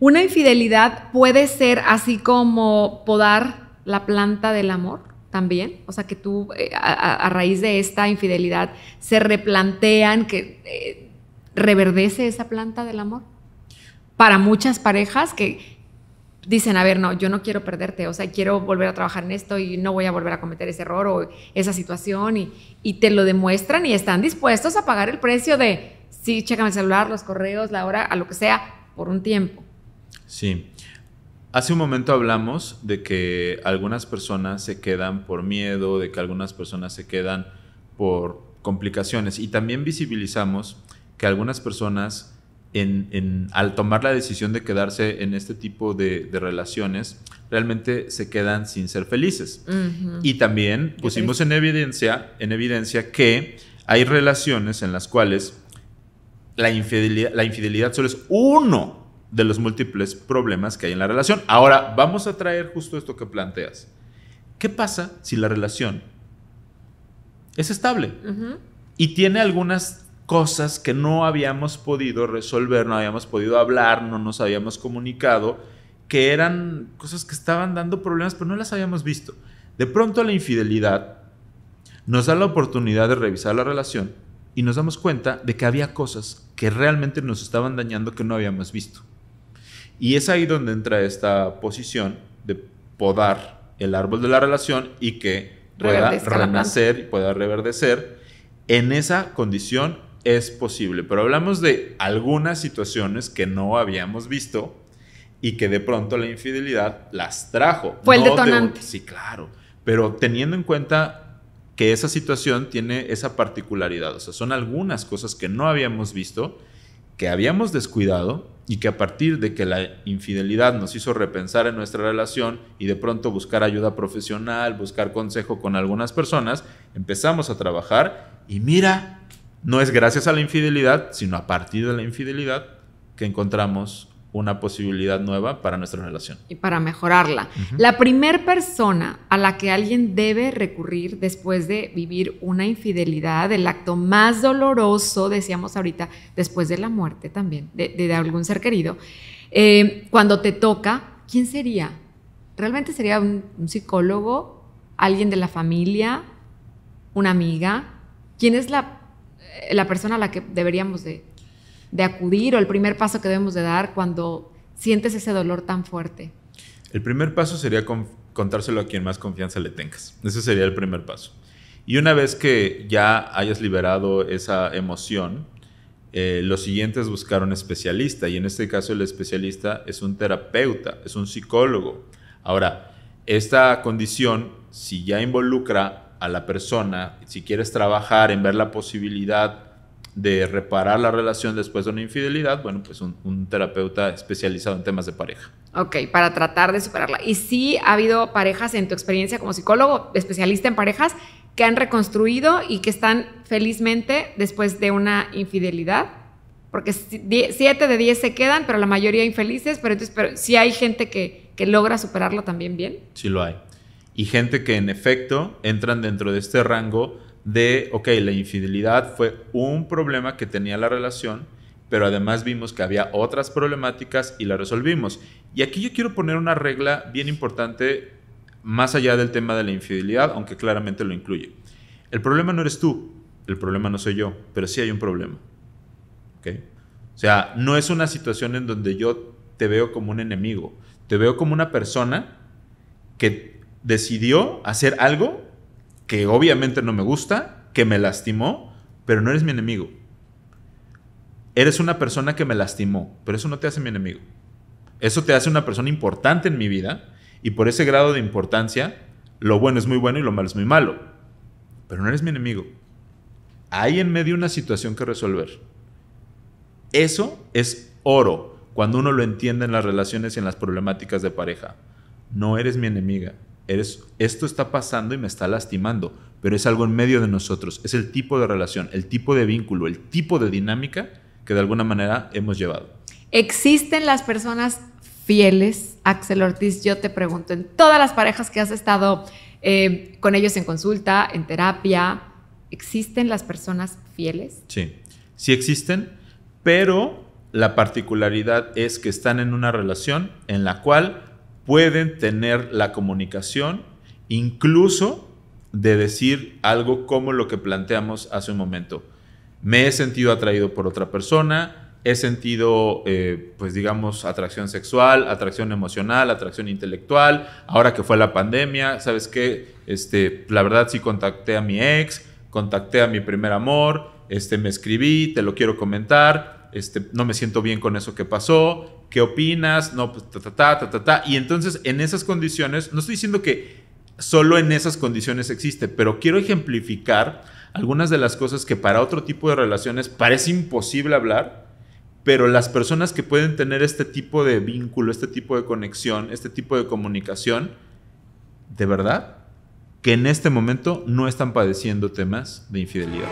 ¿Una infidelidad puede ser así como podar la planta del amor también? O sea, que tú eh, a, raíz de esta infidelidad se replantean que eh, reverdece esa planta del amor. Para muchas parejas que dicen, a ver, no, yo no quiero perderte, o sea, quiero volver a trabajar en esto y no voy a volver a cometer ese error o esa situación y, te lo demuestran y están dispuestos a pagar el precio de, sí, checa el celular, los correos, la hora, a lo que sea, por un tiempo. Sí. Hace un momento hablamos de que algunas personas se quedan por miedo, de que algunas personas se quedan por complicaciones y también visibilizamos que algunas personas al tomar la decisión de quedarse en este tipo de, relaciones, realmente se quedan sin ser felices. Y también pusimos en evidencia, en evidencia que hay relaciones en las cuales la infidelidad, la infidelidad solo es uno de los múltiples problemas que hay en la relación. Ahora, vamos a traer justo esto que planteas. ¿Qué pasa si la relación es estable y tiene algunas cosas que no habíamos podido resolver, no habíamos podido hablar, no nos habíamos comunicado, que eran cosas que estaban dando problemas, pero no las habíamos visto? De pronto la infidelidad nos da la oportunidad de revisar la relación y nos damos cuenta de que había cosas que realmente nos estaban dañando que no habíamos visto. Y es ahí donde entra esta posición de podar el árbol de la relación y que pueda renacer y pueda reverdecer. En esa condición es posible, pero hablamos de algunas situaciones que no habíamos visto y que de pronto la infidelidad las trajo. Fue el detonante. sí, claro, pero teniendo en cuenta que esa situación tiene esa particularidad, o sea, son algunas cosas que no habíamos visto, que habíamos descuidado y que a partir de que la infidelidad nos hizo repensar en nuestra relación y de pronto buscar ayuda profesional, buscar consejo con algunas personas, empezamos a trabajar y mira, no es gracias a la infidelidad, sino a partir de la infidelidad que encontramos una posibilidad nueva para nuestra relación. Y para mejorarla. La primera persona a la que alguien debe recurrir después de vivir una infidelidad, el acto más doloroso, decíamos ahorita, después de la muerte también, de, de algún ser querido, eh, cuando te toca, ¿quién sería? ¿Realmente sería un, psicólogo, alguien de la familia, una amiga? ¿Quién es la, eh, la persona a la que deberíamos de de acudir o el primer paso que debemos de dar cuando sientes ese dolor tan fuerte? El primer paso sería contárselo a quien más confianza le tengas. Ese sería el primer paso. Y una vez que ya hayas liberado esa emoción, eh, lo siguiente es buscar un especialista. Y en este caso el especialista es un terapeuta, es un psicólogo. Ahora, esta condición, si ya involucra a la persona, si quieres trabajar en ver la posibilidad de reparar la relación después de una infidelidad, bueno, pues un, terapeuta especializado en temas de pareja. Ok, para tratar de superarla. ¿Y sí ha habido parejas en tu experiencia como psicólogo, especialista en parejas, que han reconstruido y que están felizmente después de una infidelidad? Porque siete de 10 se quedan, pero la mayoría infelices, pero entonces pero, sí hay gente que, que logra superarlo también bien. Sí lo hay. Y gente que en efecto entran dentro de este rango de, ok, la infidelidad fue un problema que tenía la relación, pero además vimos que había otras problemáticas y la resolvimos. Y aquí yo quiero poner una regla bien importante más allá del tema de la infidelidad, aunque claramente lo incluye. El problema no eres tú, el problema no soy yo, pero sí hay un problema. O sea, no es una situación en donde yo te veo como un enemigo, te veo como una persona que decidió hacer algo que obviamente no me gusta, que me lastimó, pero no eres mi enemigo. Eres una persona que me lastimó, pero eso no te hace mi enemigo. Eso te hace una persona importante en mi vida y por ese grado de importancia, lo bueno es muy bueno y lo malo es muy malo. Pero no eres mi enemigo. Hay en medio una situación que resolver. Eso es oro cuando uno lo entiende en las relaciones y en las problemáticas de pareja. No eres mi enemiga, esto está pasando y me está lastimando, pero es algo en medio de nosotros, es el tipo de relación, el tipo de vínculo, el tipo de dinámica que de alguna manera hemos llevado. ¿Existen las personas fieles? Axel Ortiz, yo te pregunto, en todas las parejas que has estado eh, con ellos en consulta, en terapia, ¿existen las personas fieles? Sí, sí existen, pero la particularidad es que están en una relación en la cual pueden tener la comunicación, incluso de decir algo como lo que planteamos hace un momento. Me he sentido atraído por otra persona, he sentido, eh, pues digamos, atracción sexual, atracción emocional, atracción intelectual. Ahora que fue la pandemia, ¿sabes qué? Este, la verdad sí contacté a mi ex, contacté a mi primer amor, este, me escribí, te lo quiero comentar, este, no me siento bien con eso que pasó, ¿qué opinas? No, pues, ta, ta, ta, ta, ta, ta. Y entonces, en esas condiciones, no estoy diciendo que solo en esas condiciones existe, pero quiero ejemplificar algunas de las cosas que para otro tipo de relaciones parece imposible hablar, pero las personas que pueden tener este tipo de vínculo, este tipo de conexión, este tipo de comunicación, de verdad, que en este momento no están padeciendo temas de infidelidad.